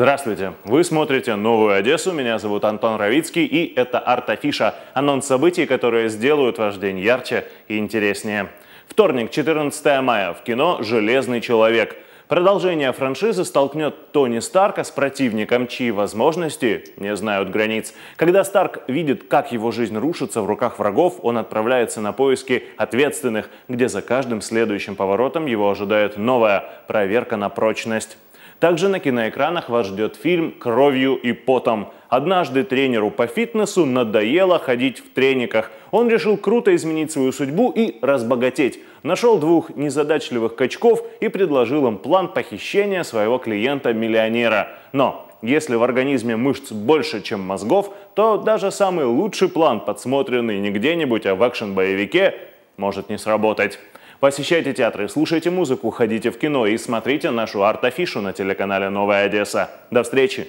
Здравствуйте! Вы смотрите «Новую Одессу», меня зовут Антон Равицкий, и это арт-афиша, анонс событий, которые сделают ваш день ярче и интереснее. Вторник, 14 мая, в кино «Железный человек». Продолжение франшизы столкнет Тони Старка с противником, чьи возможности не знают границ. Когда Старк видит, как его жизнь рушится в руках врагов, он отправляется на поиски ответственных, где за каждым следующим поворотом его ожидает новая проверка на прочность. Также на киноэкранах вас ждет фильм «Кровью и потом». Однажды тренеру по фитнесу надоело ходить в трениках. Он решил круто изменить свою судьбу и разбогатеть. Нашел двух незадачливых качков и предложил им план похищения своего клиента-миллионера. Но если в организме мышц больше, чем мозгов, то даже самый лучший план, подсмотренный не где-нибудь, а в экшен-боевике, может не сработать. Посещайте театры, слушайте музыку, ходите в кино и смотрите нашу арт-афишу на телеканале «Новая Одесса». До встречи!